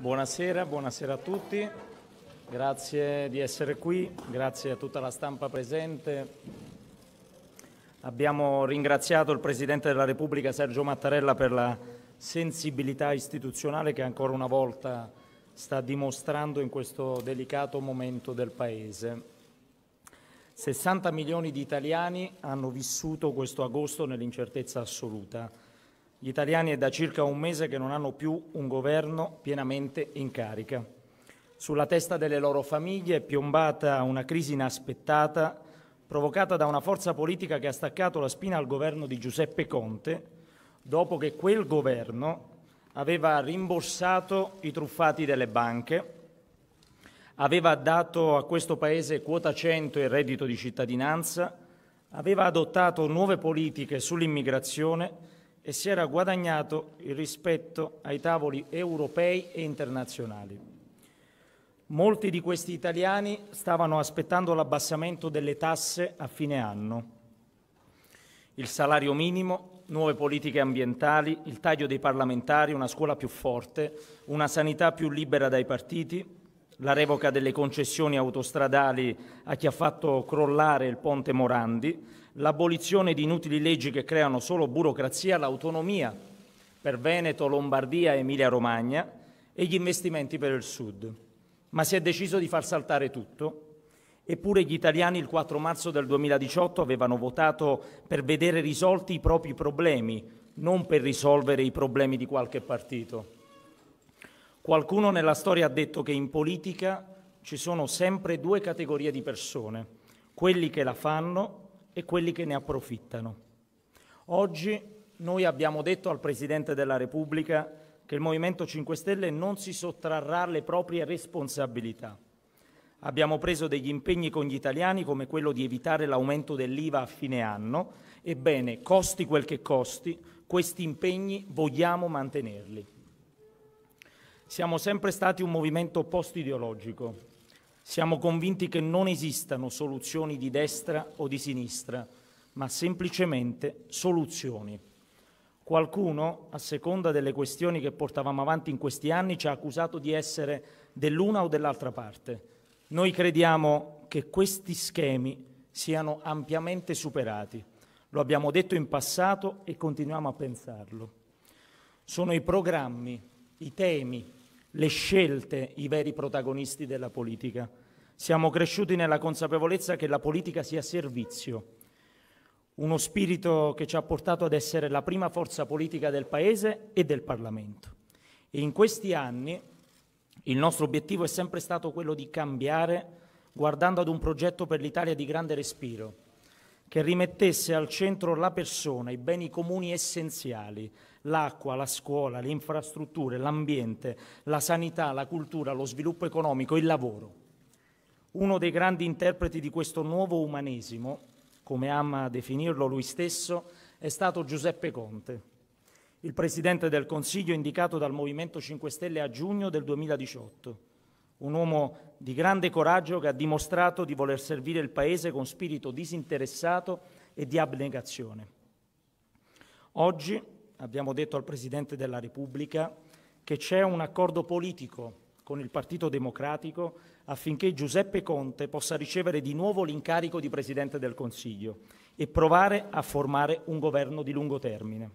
Buonasera, buonasera a tutti, grazie di essere qui, grazie a tutta la stampa presente. Abbiamo ringraziato il Presidente della Repubblica Sergio Mattarella per la sensibilità istituzionale che ancora una volta sta dimostrando in questo delicato momento del Paese. 60 milioni di italiani hanno vissuto questo agosto nell'incertezza assoluta gli italiani è da circa un mese che non hanno più un governo pienamente in carica. Sulla testa delle loro famiglie è piombata una crisi inaspettata provocata da una forza politica che ha staccato la spina al governo di Giuseppe Conte dopo che quel governo aveva rimborsato i truffati delle banche, aveva dato a questo Paese quota 100 e reddito di cittadinanza, aveva adottato nuove politiche sull'immigrazione e si era guadagnato il rispetto ai tavoli europei e internazionali. Molti di questi italiani stavano aspettando l'abbassamento delle tasse a fine anno. Il salario minimo, nuove politiche ambientali, il taglio dei parlamentari, una scuola più forte, una sanità più libera dai partiti, la revoca delle concessioni autostradali a chi ha fatto crollare il ponte Morandi, l'abolizione di inutili leggi che creano solo burocrazia, l'autonomia per Veneto, Lombardia e Emilia-Romagna e gli investimenti per il Sud. Ma si è deciso di far saltare tutto Eppure gli italiani il 4 marzo del 2018 avevano votato per vedere risolti i propri problemi, non per risolvere i problemi di qualche partito. Qualcuno nella storia ha detto che in politica ci sono sempre due categorie di persone, quelli che la fanno e quelli che ne approfittano. Oggi noi abbiamo detto al Presidente della Repubblica che il Movimento 5 Stelle non si sottrarrà alle proprie responsabilità. Abbiamo preso degli impegni con gli italiani come quello di evitare l'aumento dell'IVA a fine anno. Ebbene, costi quel che costi, questi impegni vogliamo mantenerli. Siamo sempre stati un movimento post-ideologico. Siamo convinti che non esistano soluzioni di destra o di sinistra, ma semplicemente soluzioni. Qualcuno, a seconda delle questioni che portavamo avanti in questi anni, ci ha accusato di essere dell'una o dell'altra parte. Noi crediamo che questi schemi siano ampiamente superati. Lo abbiamo detto in passato e continuiamo a pensarlo. Sono i programmi, i temi, le scelte i veri protagonisti della politica. Siamo cresciuti nella consapevolezza che la politica sia servizio, uno spirito che ci ha portato ad essere la prima forza politica del Paese e del Parlamento. E in questi anni il nostro obiettivo è sempre stato quello di cambiare guardando ad un progetto per l'Italia di grande respiro, che rimettesse al centro la persona, i beni comuni essenziali, l'acqua, la scuola, le infrastrutture, l'ambiente, la sanità, la cultura, lo sviluppo economico, il lavoro. Uno dei grandi interpreti di questo nuovo umanesimo, come ama definirlo lui stesso, è stato Giuseppe Conte, il Presidente del Consiglio indicato dal Movimento 5 Stelle a giugno del 2018, un uomo di grande coraggio che ha dimostrato di voler servire il Paese con spirito disinteressato e di abnegazione. Oggi abbiamo detto al Presidente della Repubblica che c'è un accordo politico con il Partito Democratico affinché Giuseppe Conte possa ricevere di nuovo l'incarico di Presidente del Consiglio e provare a formare un governo di lungo termine.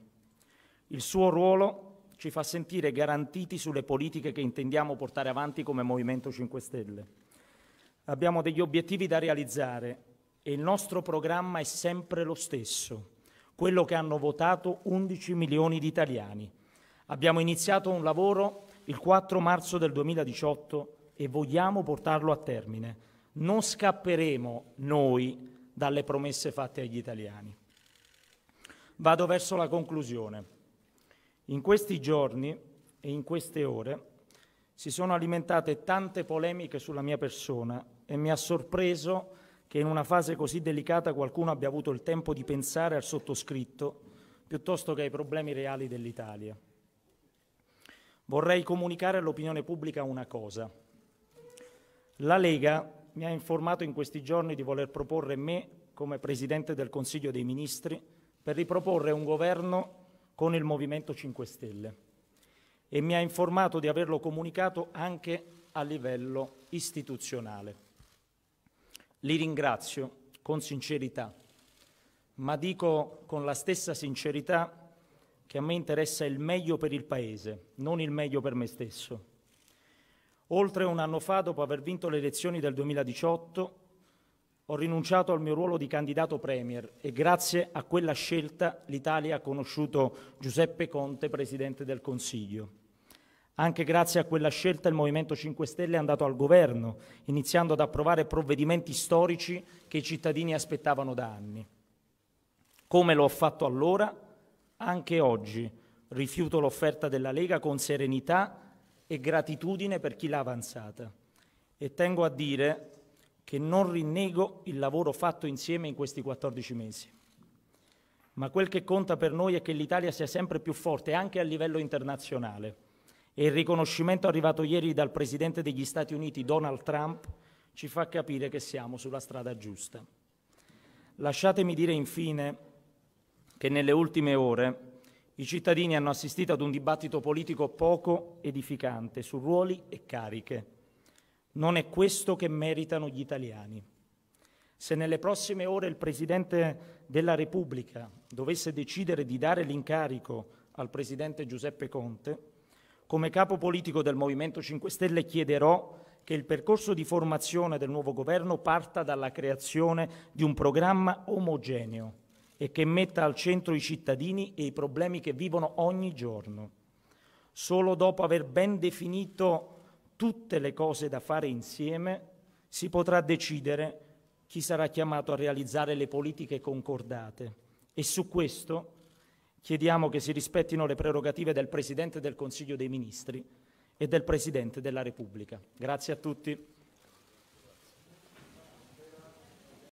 Il suo ruolo ci fa sentire garantiti sulle politiche che intendiamo portare avanti come Movimento 5 Stelle. Abbiamo degli obiettivi da realizzare e il nostro programma è sempre lo stesso, quello che hanno votato 11 milioni di italiani. Abbiamo iniziato un lavoro il 4 marzo del 2018 e vogliamo portarlo a termine. Non scapperemo noi dalle promesse fatte agli italiani. Vado verso la conclusione. In questi giorni e in queste ore si sono alimentate tante polemiche sulla mia persona e mi ha sorpreso che in una fase così delicata qualcuno abbia avuto il tempo di pensare al sottoscritto piuttosto che ai problemi reali dell'Italia. Vorrei comunicare all'opinione pubblica una cosa. La Lega mi ha informato in questi giorni di voler proporre me come Presidente del Consiglio dei Ministri per riproporre un governo con il Movimento 5 Stelle e mi ha informato di averlo comunicato anche a livello istituzionale. Li ringrazio con sincerità, ma dico con la stessa sincerità che a me interessa il meglio per il Paese, non il meglio per me stesso. Oltre un anno fa, dopo aver vinto le elezioni del 2018, ho rinunciato al mio ruolo di candidato Premier e grazie a quella scelta l'Italia ha conosciuto Giuseppe Conte, Presidente del Consiglio. Anche grazie a quella scelta il Movimento 5 Stelle è andato al governo, iniziando ad approvare provvedimenti storici che i cittadini aspettavano da anni. Come l'ho fatto allora, anche oggi rifiuto l'offerta della Lega con serenità e gratitudine per chi l'ha avanzata. E tengo a dire che non rinnego il lavoro fatto insieme in questi 14 mesi. Ma quel che conta per noi è che l'Italia sia sempre più forte anche a livello internazionale e il riconoscimento arrivato ieri dal Presidente degli Stati Uniti Donald Trump ci fa capire che siamo sulla strada giusta. Lasciatemi dire infine che nelle ultime ore i cittadini hanno assistito ad un dibattito politico poco edificante su ruoli e cariche non è questo che meritano gli italiani. Se nelle prossime ore il Presidente della Repubblica dovesse decidere di dare l'incarico al Presidente Giuseppe Conte, come capo politico del Movimento 5 Stelle chiederò che il percorso di formazione del nuovo governo parta dalla creazione di un programma omogeneo e che metta al centro i cittadini e i problemi che vivono ogni giorno. Solo dopo aver ben definito tutte le cose da fare insieme, si potrà decidere chi sarà chiamato a realizzare le politiche concordate. E su questo chiediamo che si rispettino le prerogative del Presidente del Consiglio dei Ministri e del Presidente della Repubblica. Grazie a tutti.